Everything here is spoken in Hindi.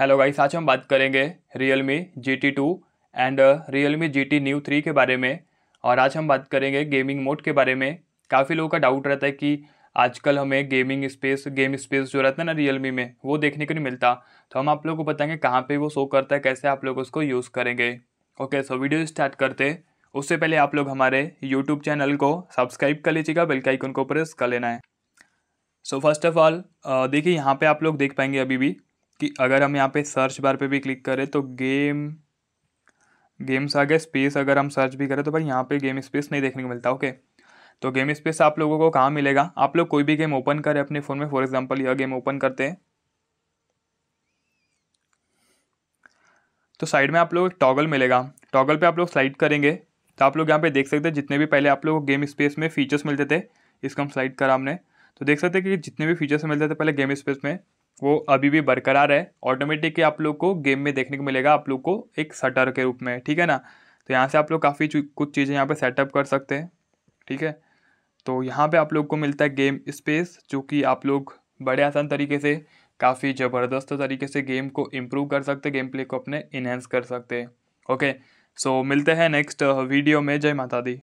हेलो गाइस आज हम बात करेंगे Realme G T two and Realme G T Neo three के बारे में और आज हम बात करेंगे गेमिंग मोड के बारे में काफ़ी लोगों का डाउट रहता है कि आजकल हमें गेमिंग स्पेस गेम स्पेस जो रहता है ना रियल मी में वो देखने को नहीं मिलता तो हम आप लोगों को बताएंगे कहाँ पे वो शो करता है कैसे आप लोग उसको यूज़ करेंगे ओके सो वीडियो स्टार्ट करते उससे पहले आप लोग हमारे यूट्यूब चैनल को सब्सक्राइब कर लीजिएगा बेल का आइकन को प्रेस कर लेना है सो फर्स्ट ऑफ ऑल देखिए यहाँ पे आप लोग देख पाएंगे अभी भी कि अगर हम यहाँ पे सर्च बार पे भी क्लिक करें तो गेम गेम्स आ गए स्पेस अगर हम सर्च भी करें तो भाई यहाँ पे गेम स्पेस नहीं देखने को मिलता ओके तो गेम स्पेस आप लोगों को कहाँ मिलेगा आप लोग कोई भी गेम ओपन करें अपने फ़ोन में फॉर एग्जाम्पल यह गेम ओपन करते हैं तो साइड में आप लोग एक टॉगल मिलेगा टॉगल पे आप लोग स्लाइड करेंगे तो आप लोग यहाँ पे देख सकते हैं जितने भी पहले आप लोग गेम स्पेस में फीचर्स मिलते थे इसको हम स्लाइड करा हमने तो देख सकते हैं कि जितने भी फीचर्स मिलते थे पहले गेम स्पेस में वो अभी भी बरकरार है ऑटोमेटिक आप लोग को गेम में देखने को मिलेगा आप लोग को एक सटर के रूप में ठीक है ना तो यहाँ से आप लोग काफ़ी कुछ चीज़ें यहाँ पर सेटअप कर सकते हैं ठीक है तो यहाँ पर आप लोग को मिलता है गेम स्पेस जो कि आप लोग बड़े आसान तरीके से काफ़ी ज़बरदस्त तरीके से गेम को इम्प्रूव कर सकते गेम प्ले को अपने इन्हेंस कर सकते हैं ओके सो मिलते हैं नेक्स्ट वीडियो uh, में जय माता दी